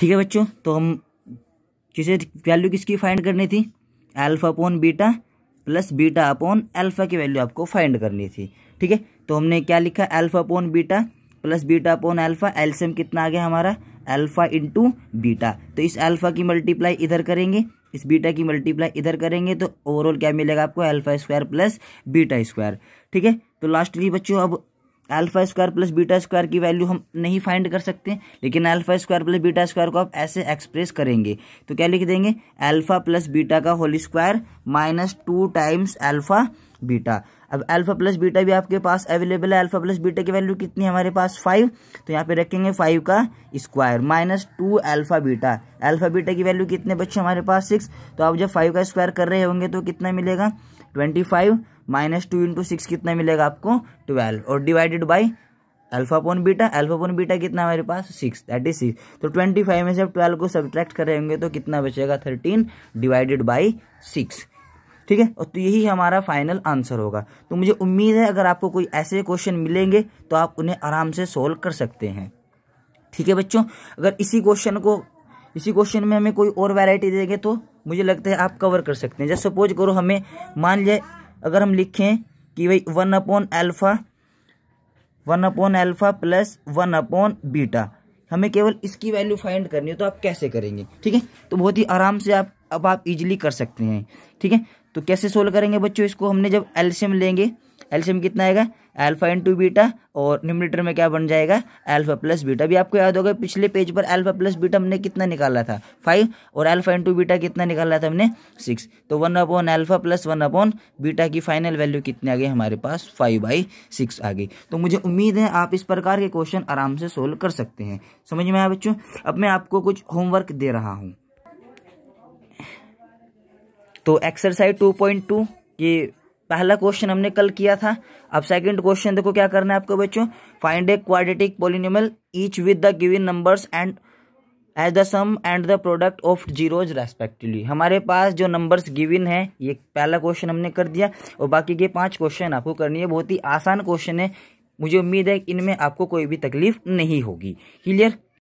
ठीक है बच्चों तो हम किसे वैल्यू किसकी फाइंड करनी थी alpha upon beta plus beta upon alpha की वैल्यू आपको फाइंड करनी थी ठीक है तो हमने क्या लिखा alpha upon beta plus beta upon alpha LCM कितना आ गया हमारा अल्फा इंटू बीटा तो इस अल्फा की मल्टीप्लाई इधर करेंगे इस बीटा की मल्टीप्लाई इधर करेंगे तो ओवरऑल क्या मिलेगा आपको alpha square plus beta square ठीक है तो लास्टली बच्चों अब alpha square plus beta square की वैल्यू हम नहीं फाइंड कर सकते लेकिन alpha square plus beta square को आप ऐसे एक्सप्रेस करेंगे तो क्या लिख देंगे अल्फा प्लस बीटा का whole square minus two times alpha beta अब अल्फा प्लस बीटा भी आपके पास अवेलेबल है अल्फा प्लस बीटा की वैल्यू कितनी है हमारे पास फाइव तो यहाँ पे रखेंगे फाइव का square minus two alpha beta alpha beta की वैल्यू कितने बच्चे हमारे पास सिक्स तो आप जब फाइव का स्क्वायर कर रहे होंगे तो कितना मिलेगा twenty five minus two into six कितना मिलेगा आपको ट्वेल्व और divided by alpha upon beta alpha upon beta कितना हमारे पास सिक्स दैट इज सिक्स तो ट्वेंटी फाइव में से आप ट्वेल्व को सब्ट्रैक्ट करेंगे तो कितना बचेगा थर्टीन डिवाइडेड बाई सिक्स ठीक है और तो यही हमारा फाइनल आंसर होगा तो मुझे उम्मीद है अगर आपको कोई ऐसे क्वेश्चन मिलेंगे तो आप उन्हें आराम से सोल्व कर सकते हैं ठीक है बच्चों अगर इसी क्वेश्चन को इसी क्वेश्चन में हमें कोई और वैरायटी देंगे तो मुझे लगता है आप कवर कर सकते हैं जैसे सपोज करो हमें मान लिया अगर हम लिखें कि भाई one upon alpha one upon alpha plus one upon beta हमें केवल इसकी वैल्यू फाइंड करनी है तो आप कैसे करेंगे ठीक है तो बहुत ही आराम से आप अब आप इजीली कर सकते हैं ठीक है तो कैसे सोल्व करेंगे बच्चों इसको हमने जब एल्शियम लेंगे एल्शियम कितना आएगा अल्फा टू बीटा और न्यूमिनेटर में क्या बन जाएगा एल्फा प्लस बीटा भी आपको याद होगा पिछले पेज पर एल्फा प्लस बीटा हमने कितना निकाला था फाइव और अल्फा टू बीटा कितना निकाला था हमने सिक्स तो one upon alpha plus one upon beta की फाइनल वैल्यू कितनी आ गई हमारे पास फाइव बाई सिक्स आ गई तो मुझे उम्मीद है आप इस प्रकार के क्वेश्चन आराम से सोल्व कर सकते हैं समझ में आया बच्चों अब मैं आपको कुछ होमवर्क दे रहा हूँ तो एक्सरसाइज टू पॉइंट टू ये पहला क्वेश्चन हमने कल किया था अब सेकंड क्वेश्चन देखो क्या करना है आपको बच्चों find a quadratic polynomial each with the given numbers and as the sum and the product of zeros respectively हमारे पास जो नंबर्स गिवन है ये पहला क्वेश्चन हमने कर दिया और बाकी के पांच क्वेश्चन आपको करनी है बहुत ही आसान क्वेश्चन है मुझे उम्मीद है इनमें आपको कोई भी तकलीफ नहीं होगी क्लियर